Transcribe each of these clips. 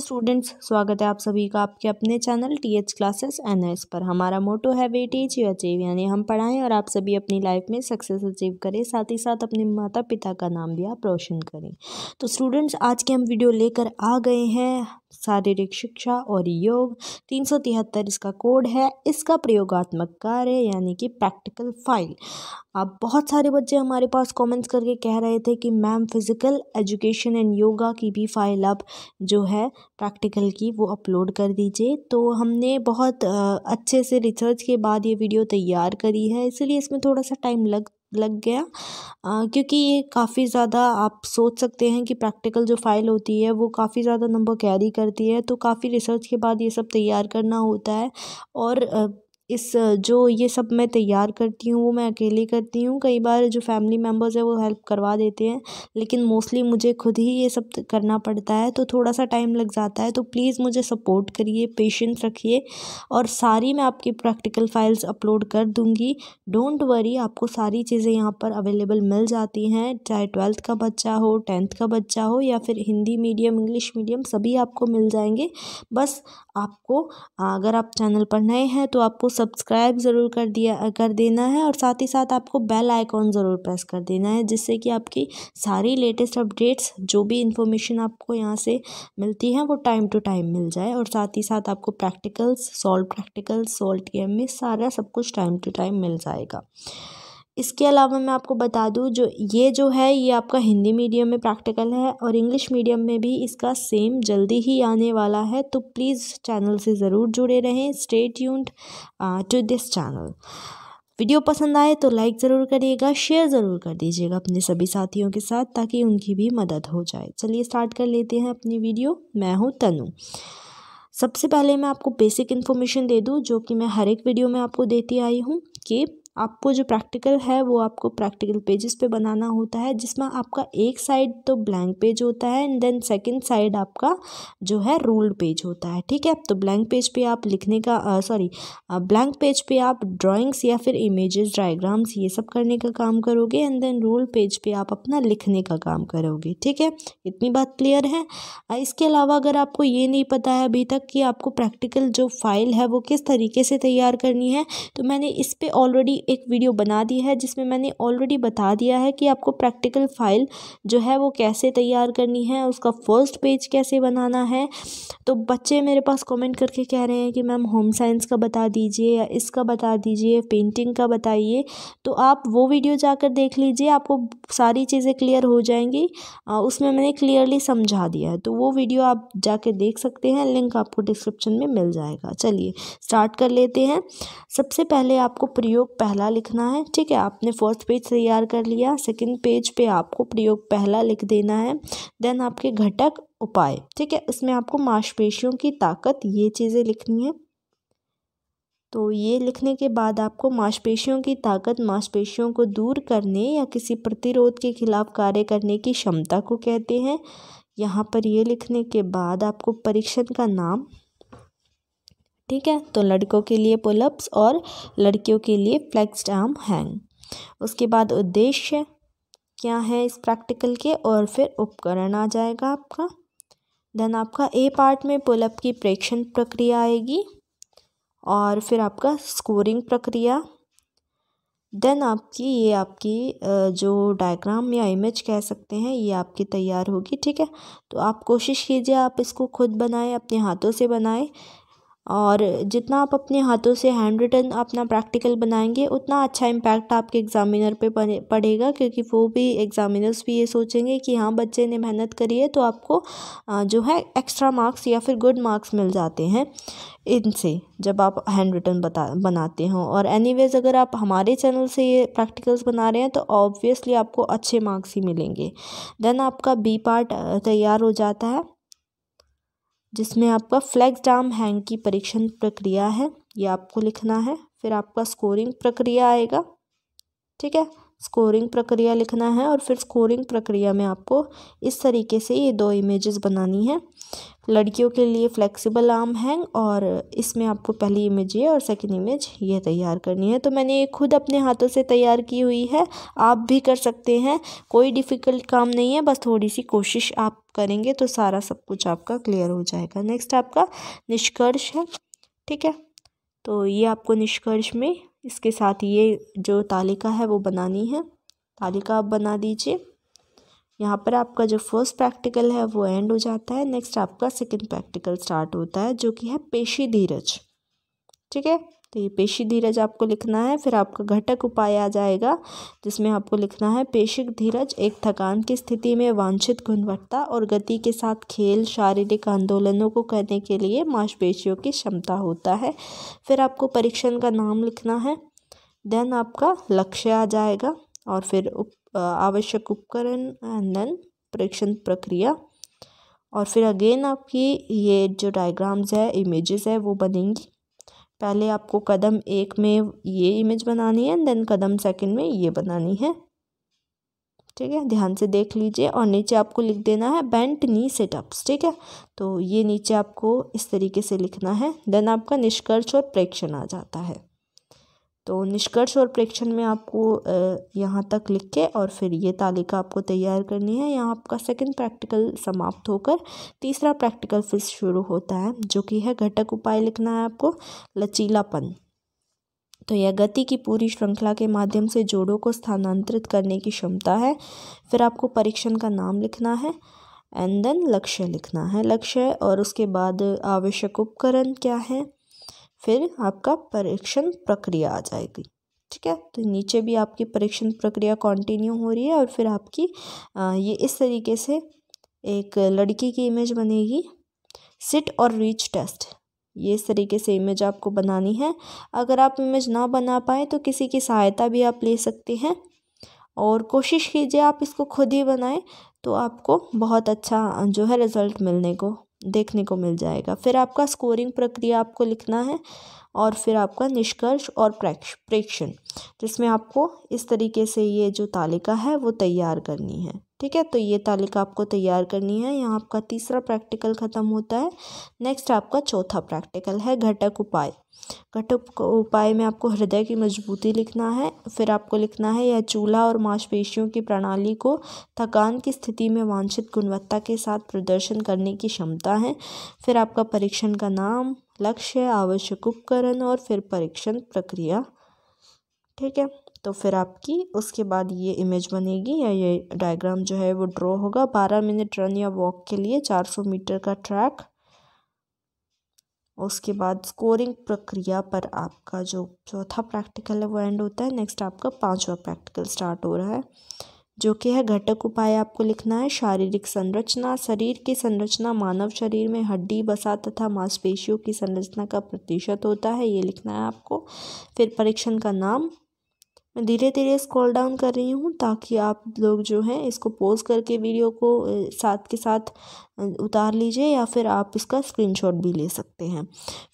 students स्वागत है आप सभी का आपके अपने चैनल टी एच क्लासेस एनएस पर हमारा मोटो है वे यू अचीव यानी हम पढ़ाएं और आप सभी अपनी लाइफ में सक्सेस अचीव करें साथ ही साथ अपने माता पिता का नाम भी आप रोशन करें तो स्टूडेंट्स आज की हम वीडियो लेकर आ गए हैं शारीरिक शिक्षा और योग तीन सौ तिहत्तर इसका कोड है इसका प्रयोगात्मक कार्य यानी कि प्रैक्टिकल फाइल अब बहुत सारे बच्चे हमारे पास कमेंट्स करके कह रहे थे कि ma'am physical education and yoga की भी फाइल आप जो है प्रैक्टिकल की वो अपलोड कर दीजिए तो हमने बहुत अच्छे से रिसर्च के बाद ये वीडियो तैयार करी है इसलिए इसमें थोड़ा सा टाइम लग लग गया क्योंकि ये काफ़ी ज़्यादा आप सोच सकते हैं कि प्रैक्टिकल जो फ़ाइल होती है वो काफ़ी ज़्यादा नंबर कैरी करती है तो काफ़ी रिसर्च के बाद ये सब तैयार करना होता है और इस जो ये सब मैं तैयार करती हूँ वो मैं अकेले करती हूँ कई बार जो फ़ैमिली मेम्बर्स हैं वो हेल्प करवा देते हैं लेकिन मोस्टली मुझे खुद ही ये सब करना पड़ता है तो थोड़ा सा टाइम लग जाता है तो प्लीज़ मुझे सपोर्ट करिए पेशेंस रखिए और सारी मैं आपकी प्रैक्टिकल फ़ाइल्स अपलोड कर दूँगी डोंट वरी आपको सारी चीज़ें यहाँ पर अवेलेबल मिल जाती हैं चाहे ट्वेल्थ का बच्चा हो टेंथ का बच्चा हो या फिर हिंदी मीडियम इंग्लिश मीडियम सभी आपको मिल जाएंगे बस आपको अगर आप चैनल पर नए हैं तो आपको सब्सक्राइब ज़रूर कर दिया कर देना है और साथ ही साथ आपको बेल आइकॉन ज़रूर प्रेस कर देना है जिससे कि आपकी सारी लेटेस्ट अपडेट्स जो भी इन्फॉर्मेशन आपको यहाँ से मिलती है वो टाइम टू टाइम मिल जाए और साथ ही साथ आपको practicals solve practicals solve T M में सारा सब कुछ टाइम टू टाइम मिल जाएगा इसके अलावा मैं आपको बता दूँ जो ये जो है ये आपका हिंदी मीडियम में प्रैक्टिकल है और इंग्लिश मीडियम में भी इसका सेम जल्दी ही आने वाला है तो प्लीज़ चैनल से ज़रूर जुड़े रहें stay tuned to this channel video पसंद आए तो लाइक ज़रूर करिएगा शेयर ज़रूर कर दीजिएगा अपने सभी साथियों के साथ ताकि उनकी भी मदद हो जाए चलिए स्टार्ट कर लेते हैं अपनी वीडियो मैं हूँ तनु सबसे पहले मैं आपको बेसिक इन्फॉर्मेशन दे दूँ जो कि मैं हर एक वीडियो में आपको देती आई हूँ कि आपको जो प्रैक्टिकल है वो आपको प्रैक्टिकल पेजेस पे बनाना होता है जिसमें आपका एक साइड तो ब्लैंक पेज होता है एंड देन सेकंड साइड आपका जो है रूल्ड पेज होता है ठीक है तो ब्लैंक पेज पे आप लिखने का सॉरी ब्लैंक पेज पे आप ड्राइंग्स या फिर इमेजेस डायग्राम्स ये सब करने का काम करोगे एंड देन रूल पेज पे आप अपना लिखने का काम करोगे ठीक है इतनी बात क्लियर है इसके अलावा अगर आपको ये नहीं पता है अभी तक कि आपको प्रैक्टिकल जो फाइल है वो किस तरीके से तैयार करनी है तो मैंने इस पर ऑलरेडी एक वीडियो बना दी है जिसमें मैंने ऑलरेडी बता दिया है कि आपको प्रैक्टिकल फ़ाइल जो है वो कैसे तैयार करनी है उसका फर्स्ट पेज कैसे बनाना है तो बच्चे मेरे पास कमेंट करके कह रहे हैं कि मैम होम साइंस का बता दीजिए या इसका बता दीजिए पेंटिंग का बताइए तो आप वो वीडियो जाकर देख लीजिए आपको सारी चीज़ें क्लियर हो जाएंगी उसमें मैंने क्लियरली समझा दिया है तो वो वीडियो आप जाके देख सकते हैं लिंक आपको डिस्क्रिप्शन में मिल जाएगा चलिए स्टार्ट कर लेते हैं सबसे पहले आपको प्रयोग पहला पहला लिखना है ठीक है आपने फर्स्ट पेज तैयार कर लिया सेकंड पेज पे आपको प्रयोग पहला लिख देना है देन आपके घटक उपाय ठीक है इसमें आपको मांसपेशियों की ताकत ये चीज़ें लिखनी है तो ये लिखने के बाद आपको मांसपेशियों की ताकत मांसपेशियों को दूर करने या किसी प्रतिरोध के खिलाफ कार्य करने की क्षमता को कहते हैं यहाँ पर ये लिखने के बाद आपको परीक्षण का नाम ठीक है तो लड़कों के लिए पुलअप्स और लड़कियों के लिए फ्लेक्स्ड आर्म हैंग उसके बाद उद्देश्य क्या है इस प्रैक्टिकल के और फिर उपकरण आ जाएगा आपका देन आपका ए पार्ट में पुलअप की प्रेक्षण प्रक्रिया आएगी और फिर आपका स्कोरिंग प्रक्रिया देन आपकी ये आपकी जो डायग्राम या इमेज कह सकते हैं ये आपकी तैयार होगी ठीक है तो आप कोशिश कीजिए आप इसको खुद बनाएं अपने हाथों से बनाएं और जितना आप अपने हाथों से हैंड रिटन अपना प्रैक्टिकल बनाएंगे उतना अच्छा इम्पैक्ट आपके एग्ज़ामिनर पे पड़ेगा क्योंकि वो भी एग्ज़ामिनर्स भी ये सोचेंगे कि हाँ बच्चे ने मेहनत करी है तो आपको जो है एक्स्ट्रा मार्क्स या फिर गुड मार्क्स मिल जाते हैं इनसे जब आप हैंड रिटन बता बनाते हो और एनीवेज अगर आप हमारे चैनल से ये प्रैक्टिकल्स बना रहे हैं तो ऑब्वियसली आपको अच्छे मार्क्स ही मिलेंगे देन आपका बी पार्ट तैयार हो जाता है जिसमें आपका फ्लैक्स डाम हैंग की परीक्षण प्रक्रिया है ये आपको लिखना है फिर आपका स्कोरिंग प्रक्रिया आएगा ठीक है स्कोरिंग प्रक्रिया लिखना है और फिर स्कोरिंग प्रक्रिया में आपको इस तरीके से ये दो इमेजेस बनानी है लड़कियों के लिए फ्लेक्सिबल आर्म हैंग और इसमें आपको पहली इमेज ये और सेकंड इमेज ये तैयार करनी है तो मैंने ये खुद अपने हाथों से तैयार की हुई है आप भी कर सकते हैं कोई डिफ़िकल्ट काम नहीं है बस थोड़ी सी कोशिश आप करेंगे तो सारा सब कुछ आपका क्लियर हो जाएगा नेक्स्ट आपका निष्कर्ष है ठीक है तो ये आपको निष्कर्ष में इसके साथ ये जो तालिका है वो बनानी है तालिका आप बना दीजिए यहाँ पर आपका जो फर्स्ट प्रैक्टिकल है वो एंड हो जाता है नेक्स्ट आपका सेकंड प्रैक्टिकल स्टार्ट होता है जो कि है पेशी धीरज ठीक है तो ये पेशी धीरज आपको लिखना है फिर आपका घटक उपाय आ जाएगा जिसमें आपको लिखना है पेशिक धीरज एक थकान की स्थिति में वांछित गुणवत्ता और गति के साथ खेल शारीरिक आंदोलनों को करने के लिए मांसपेशियों की क्षमता होता है फिर आपको परीक्षण का नाम लिखना है देन आपका लक्ष्य आ जाएगा और फिर उप आवश्यक उपकरण एंड देन परीक्षण प्रक्रिया और फिर अगेन आपकी ये जो डायग्राम्स है इमेजेस है वो बनेंगी पहले आपको कदम एक में ये इमेज बनानी है देन कदम सेकंड में ये बनानी है ठीक है ध्यान से देख लीजिए और नीचे आपको लिख देना है बेंट नी सेटअप्स ठीक है तो ये नीचे आपको इस तरीके से लिखना है देन आपका निष्कर्ष और प्रेक्षण आ जाता है तो निष्कर्ष और प्रेक्षण में आपको यहाँ तक लिख के और फिर ये तालिका आपको तैयार करनी है यहाँ आपका सेकंड प्रैक्टिकल समाप्त होकर तीसरा प्रैक्टिकल फिर शुरू होता है जो कि है घटक उपाय लिखना है आपको लचीलापन तो यह गति की पूरी श्रृंखला के माध्यम से जोड़ों को स्थानांतरित करने की क्षमता है फिर आपको परीक्षण का नाम लिखना है एंड देन लक्ष्य लिखना है लक्ष्य और उसके बाद आवश्यक उपकरण क्या है फिर आपका परीक्षण प्रक्रिया आ जाएगी ठीक है तो नीचे भी आपकी परीक्षण प्रक्रिया कंटिन्यू हो रही है और फिर आपकी ये इस तरीके से एक लड़की की इमेज बनेगी सिट और रीच टेस्ट ये इस तरीके से इमेज आपको बनानी है अगर आप इमेज ना बना पाए तो किसी की सहायता भी आप ले सकते हैं और कोशिश कीजिए आप इसको खुद ही बनाएं तो आपको बहुत अच्छा जो है रिज़ल्ट मिलने को देखने को मिल जाएगा फिर आपका स्कोरिंग प्रक्रिया आपको लिखना है और फिर आपका निष्कर्ष और प्रेक्षण जिसमें आपको इस तरीके से ये जो तालिका है वो तैयार करनी है ठीक है तो ये तालिका आपको तैयार करनी है यहाँ आपका तीसरा प्रैक्टिकल ख़त्म होता है नेक्स्ट आपका चौथा प्रैक्टिकल है घटक उपाय घटक उपाय में आपको हृदय की मजबूती लिखना है फिर आपको लिखना है यह चूल्हा और मांसपेशियों की प्रणाली को थकान की स्थिति में वांछित गुणवत्ता के साथ प्रदर्शन करने की क्षमता है फिर आपका परीक्षण का नाम लक्ष्य आवश्यक उपकरण और फिर परीक्षण प्रक्रिया ठीक है तो फिर आपकी उसके बाद ये इमेज बनेगी या ये डायग्राम जो है वो ड्रॉ होगा बारह मिनट रन या वॉक के लिए चार सौ मीटर का ट्रैक उसके बाद स्कोरिंग प्रक्रिया पर आपका जो चौथा प्रैक्टिकल है वो एंड होता है नेक्स्ट आपका पांचवा प्रैक्टिकल स्टार्ट हो रहा है जो कि है घटक उपाय आपको लिखना है शारीरिक संरचना शरीर की संरचना मानव शरीर में हड्डी बसा तथा मांसपेशियों की संरचना का प्रतिशत होता है ये लिखना है आपको फिर परीक्षण का नाम मैं धीरे धीरे स्क्रॉल डाउन कर रही हूँ ताकि आप लोग जो हैं इसको पोज करके वीडियो को साथ के साथ उतार लीजिए या फिर आप इसका स्क्रीनशॉट भी ले सकते हैं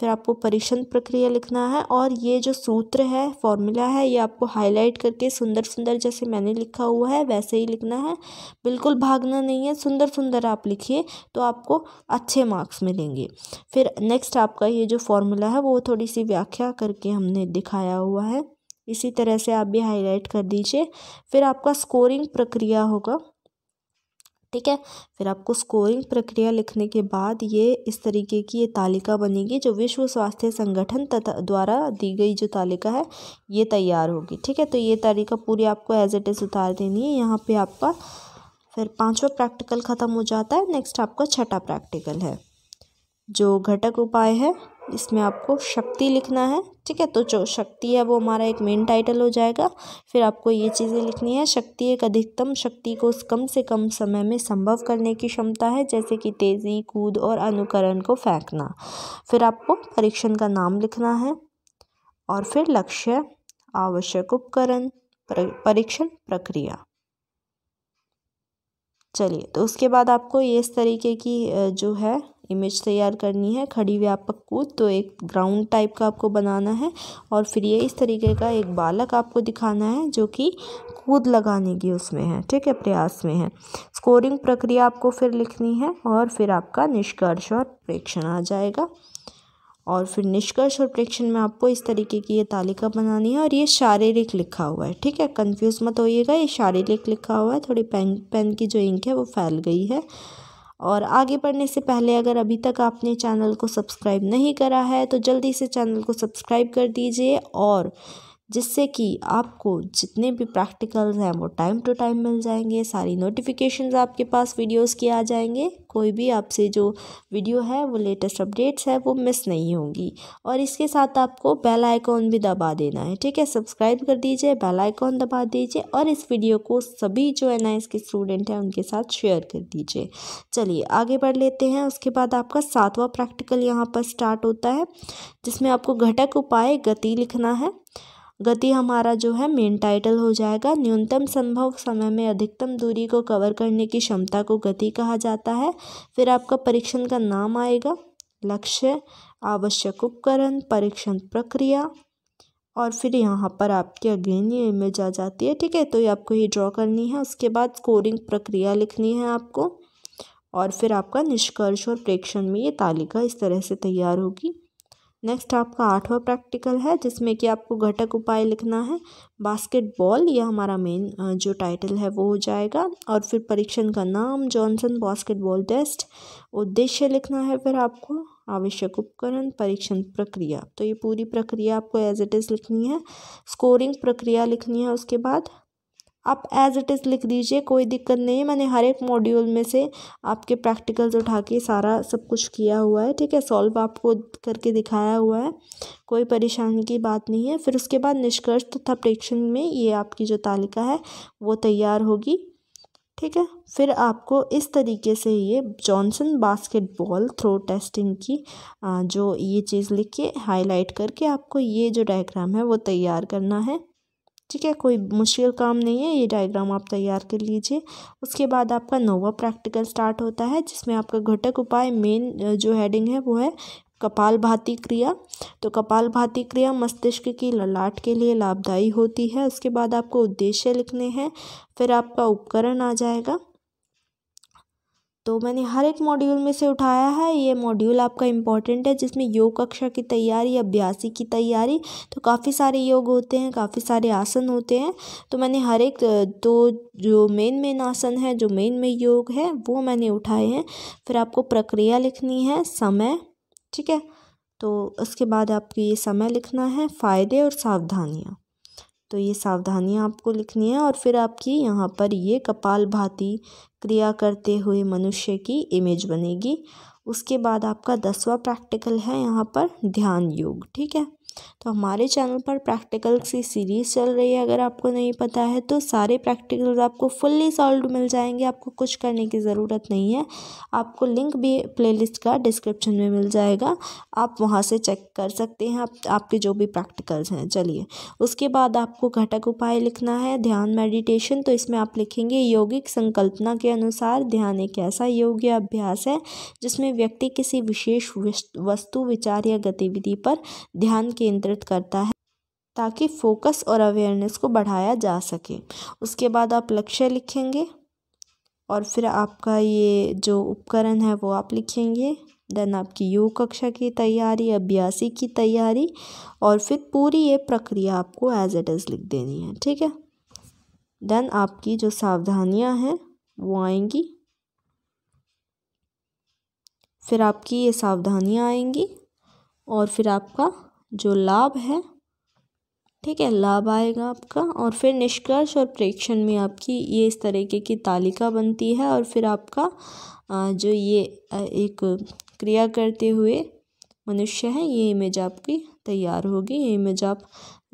फिर आपको परीक्षण प्रक्रिया लिखना है और ये जो सूत्र है फॉर्मूला है ये आपको हाईलाइट करके सुंदर सुंदर जैसे मैंने लिखा हुआ है वैसे ही लिखना है बिल्कुल भागना नहीं है सुंदर सुंदर आप लिखिए तो आपको अच्छे मार्क्स मिलेंगे फिर नेक्स्ट आपका ये जो फॉर्मूला है वो थोड़ी सी व्याख्या करके हमने दिखाया हुआ है इसी तरह से आप भी हाईलाइट कर दीजिए फिर आपका स्कोरिंग प्रक्रिया होगा ठीक है फिर आपको स्कोरिंग प्रक्रिया लिखने के बाद ये इस तरीके की ये तालिका बनेगी जो विश्व स्वास्थ्य संगठन तथा द्वारा दी गई जो तालिका है ये तैयार होगी ठीक है तो ये तालिका पूरी आपको एज इट इज़ उतार देनी है यहाँ पे आपका फिर पांचवा प्रैक्टिकल ख़त्म हो जाता है नेक्स्ट आपका छठा प्रैक्टिकल है जो घटक उपाय है इसमें आपको शक्ति लिखना है ठीक है तो जो शक्ति है वो हमारा एक मेन टाइटल हो जाएगा फिर आपको ये चीज़ें लिखनी है शक्ति एक अधिकतम शक्ति को कम से कम समय में संभव करने की क्षमता है जैसे कि तेज़ी कूद और अनुकरण को फेंकना फिर आपको परीक्षण का नाम लिखना है और फिर लक्ष्य आवश्यक उपकरण परीक्षण प्रक्रिया चलिए तो उसके बाद आपको ये इस तरीके की जो है इमेज तैयार करनी है खड़ी व्यापक कूद तो एक ग्राउंड टाइप का आपको बनाना है और फिर ये इस तरीके का एक बालक आपको दिखाना है जो कि कूद लगाने की उसमें है ठीक है प्रयास में है स्कोरिंग प्रक्रिया आपको फिर लिखनी है और फिर आपका निष्कर्ष और प्रेक्षण आ जाएगा और फिर निष्कर्ष और प्रेक्षण में आपको इस तरीके की ये तालिका बनानी है और ये शारीरिक लिखा हुआ है ठीक है कंफ्यूज मत होइएगा ये शारीरिक लिखा हुआ है थोड़ी पेन पेन की जो इंक है वो फैल गई है और आगे बढ़ने से पहले अगर अभी तक आपने चैनल को सब्सक्राइब नहीं करा है तो जल्दी से चैनल को सब्सक्राइब कर दीजिए और जिससे कि आपको जितने भी प्रैक्टिकल्स हैं वो टाइम टू टाइम मिल जाएंगे सारी नोटिफिकेशंस आपके पास वीडियोस की आ जाएंगे कोई भी आपसे जो वीडियो है वो लेटेस्ट अपडेट्स है वो मिस नहीं होंगी और इसके साथ आपको बेल आइकॉन भी दबा देना है ठीक है सब्सक्राइब कर दीजिए बेल आइकॉन दबा दीजिए और इस वीडियो को सभी जो है ना इसके स्टूडेंट हैं उनके साथ शेयर कर दीजिए चलिए आगे बढ़ लेते हैं उसके बाद आपका सातवां प्रैक्टिकल यहाँ पर स्टार्ट होता है जिसमें आपको घटक उपाय गति लिखना है गति हमारा जो है मेन टाइटल हो जाएगा न्यूनतम संभव समय में अधिकतम दूरी को कवर करने की क्षमता को गति कहा जाता है फिर आपका परीक्षण का नाम आएगा लक्ष्य आवश्यक उपकरण परीक्षण प्रक्रिया और फिर यहाँ पर आपकी अगेन ये इमेज आ जाती है ठीक है तो ये आपको ही ड्रॉ करनी है उसके बाद स्कोरिंग प्रक्रिया लिखनी है आपको और फिर आपका निष्कर्ष और प्रेक्षण में ये तालिका इस तरह से तैयार होगी नेक्स्ट आपका आठवां प्रैक्टिकल है जिसमें कि आपको घटक उपाय लिखना है बास्केटबॉल यह हमारा मेन जो टाइटल है वो हो जाएगा और फिर परीक्षण का नाम जॉनसन बास्केटबॉल टेस्ट उद्देश्य लिखना है फिर आपको आवश्यक उपकरण परीक्षण प्रक्रिया तो ये पूरी प्रक्रिया आपको एज इट इज़ लिखनी है स्कोरिंग प्रक्रिया लिखनी है उसके बाद आप एज़ इट इज़ लिख दीजिए कोई दिक्कत नहीं है मैंने हर एक मॉड्यूल में से आपके प्रैक्टिकल्स उठा के सारा सब कुछ किया हुआ है ठीक है सॉल्व आपको करके दिखाया हुआ है कोई परेशानी की बात नहीं है फिर उसके बाद निष्कर्ष तथा प्रेक्षण में ये आपकी जो तालिका है वो तैयार होगी ठीक है फिर आपको इस तरीके से ये जॉनसन बास्केटबॉल थ्रो टेस्टिंग की जो ये चीज़ लिख के हाईलाइट करके आपको ये जो डायग्राम है वो तैयार करना है ठीक है कोई मुश्किल काम नहीं है ये डायग्राम आप तैयार कर लीजिए उसके बाद आपका नोवा प्रैक्टिकल स्टार्ट होता है जिसमें आपका घटक उपाय मेन जो हैडिंग है वो है कपाल भाती क्रिया तो कपाल भाती क्रिया मस्तिष्क की ललाट के लिए लाभदायी होती है उसके बाद आपको उद्देश्य लिखने हैं फिर आपका उपकरण आ जाएगा तो मैंने हर एक मॉड्यूल में से उठाया है ये मॉड्यूल आपका इम्पॉर्टेंट है जिसमें योग कक्षा की तैयारी अभ्यासी की तैयारी तो काफ़ी सारे योग होते हैं काफ़ी सारे आसन होते हैं तो मैंने हर एक दो जो मेन मेन आसन है जो मेन में योग है वो मैंने उठाए हैं फिर आपको प्रक्रिया लिखनी है समय ठीक है तो उसके बाद आपको ये समय लिखना है फ़ायदे और सावधानियाँ तो ये सावधानियाँ आपको लिखनी है और फिर आपकी यहाँ पर ये कपाल भाती क्रिया करते हुए मनुष्य की इमेज बनेगी उसके बाद आपका दसवा प्रैक्टिकल है यहाँ पर ध्यान योग ठीक है तो हमारे चैनल पर प्रैक्टिकल की सीरीज़ चल रही है अगर आपको नहीं पता है तो सारे प्रैक्टिकल्स आपको फुल्ली सॉल्व मिल जाएंगे आपको कुछ करने की ज़रूरत नहीं है आपको लिंक भी प्लेलिस्ट का डिस्क्रिप्शन में मिल जाएगा आप वहाँ से चेक कर सकते हैं आप आपके जो भी प्रैक्टिकल्स हैं चलिए उसके बाद आपको घटक उपाय लिखना है ध्यान मेडिटेशन तो इसमें आप लिखेंगे यौगिक संकल्पना के अनुसार ध्यान एक ऐसा योग्य अभ्यास है जिसमें व्यक्ति किसी विशेष वस्तु विचार या गतिविधि पर ध्यान केंद्रित करता है ताकि फोकस और अवेयरनेस को बढ़ाया जा सके उसके बाद आप लक्ष्य लिखेंगे और फिर आपका ये जो उपकरण है वो आप लिखेंगे देन आपकी योग कक्षा की तैयारी अभ्यासी की तैयारी और फिर पूरी ये प्रक्रिया आपको एज इट इज़ लिख देनी है ठीक है देन आपकी जो सावधानियां हैं वो आएंगी फिर आपकी ये सावधानियां आएंगी और फिर आपका जो लाभ है ठीक है लाभ आएगा आपका और फिर निष्कर्ष और प्रेक्षण में आपकी ये इस तरीके की तालिका बनती है और फिर आपका जो ये एक क्रिया करते हुए मनुष्य है ये इमेज आपकी तैयार होगी ये इमेज आप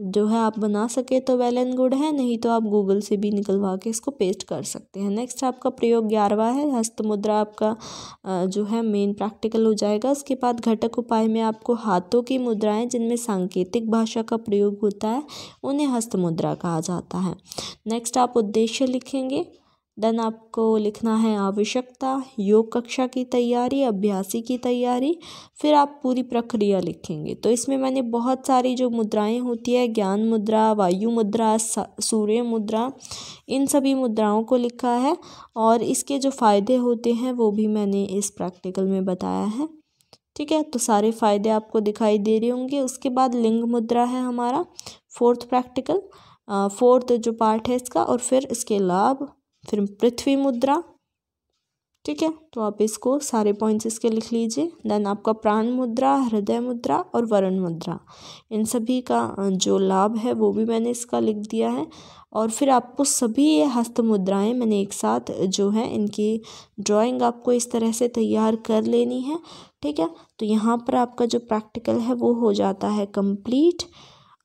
जो है आप बना सके तो वेल एंड गुड है नहीं तो आप गूगल से भी निकलवा के इसको पेस्ट कर सकते हैं नेक्स्ट आपका प्रयोग ग्यारहवा है हस्त मुद्रा आपका जो है मेन प्रैक्टिकल हो जाएगा उसके बाद घटक उपाय में आपको हाथों की मुद्राएं जिनमें सांकेतिक भाषा का प्रयोग होता है उन्हें हस्त मुद्रा कहा जाता है नेक्स्ट आप उद्देश्य लिखेंगे देन आपको लिखना है आवश्यकता योग कक्षा की तैयारी अभ्यासी की तैयारी फिर आप पूरी प्रक्रिया लिखेंगे तो इसमें मैंने बहुत सारी जो मुद्राएं होती है ज्ञान मुद्रा वायु मुद्रा सूर्य मुद्रा इन सभी मुद्राओं को लिखा है और इसके जो फ़ायदे होते हैं वो भी मैंने इस प्रैक्टिकल में बताया है ठीक है तो सारे फ़ायदे आपको दिखाई दे रहे होंगे उसके बाद लिंग मुद्रा है हमारा फोर्थ प्रैक्टिकल फोर्थ जो पार्ट है इसका और फिर इसके लाभ फिर पृथ्वी मुद्रा ठीक है तो आप इसको सारे पॉइंट्स इसके लिख लीजिए देन आपका प्राण मुद्रा हृदय मुद्रा और वरण मुद्रा इन सभी का जो लाभ है वो भी मैंने इसका लिख दिया है और फिर आपको सभी ये हस्त मुद्राएं मैंने एक साथ जो है इनकी ड्राइंग आपको इस तरह से तैयार कर लेनी है ठीक है तो यहाँ पर आपका जो प्रैक्टिकल है वो हो जाता है कंप्लीट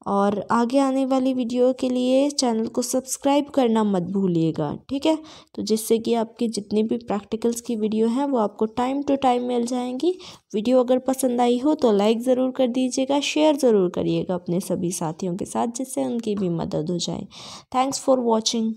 और आगे आने वाली वीडियो के लिए चैनल को सब्सक्राइब करना मत भूलिएगा ठीक है तो जिससे कि आपके जितने भी प्रैक्टिकल्स की वीडियो हैं वो आपको टाइम टू टाइम मिल जाएंगी वीडियो अगर पसंद आई हो तो लाइक ज़रूर कर दीजिएगा शेयर ज़रूर करिएगा अपने सभी साथियों के साथ जिससे उनकी भी मदद हो जाए थैंक्स फॉर वॉचिंग